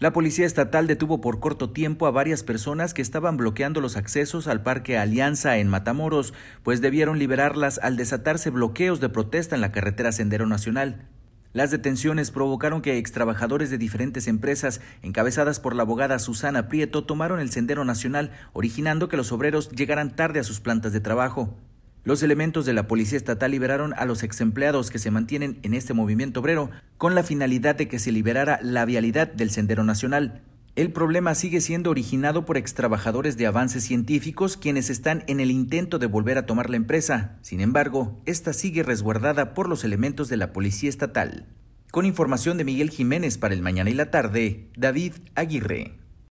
La policía estatal detuvo por corto tiempo a varias personas que estaban bloqueando los accesos al Parque Alianza en Matamoros, pues debieron liberarlas al desatarse bloqueos de protesta en la carretera Sendero Nacional. Las detenciones provocaron que extrabajadores de diferentes empresas, encabezadas por la abogada Susana Prieto, tomaron el Sendero Nacional, originando que los obreros llegaran tarde a sus plantas de trabajo. Los elementos de la Policía Estatal liberaron a los exempleados que se mantienen en este movimiento obrero con la finalidad de que se liberara la vialidad del Sendero Nacional. El problema sigue siendo originado por extrabajadores de avances científicos quienes están en el intento de volver a tomar la empresa. Sin embargo, esta sigue resguardada por los elementos de la Policía Estatal. Con información de Miguel Jiménez para el Mañana y la Tarde, David Aguirre.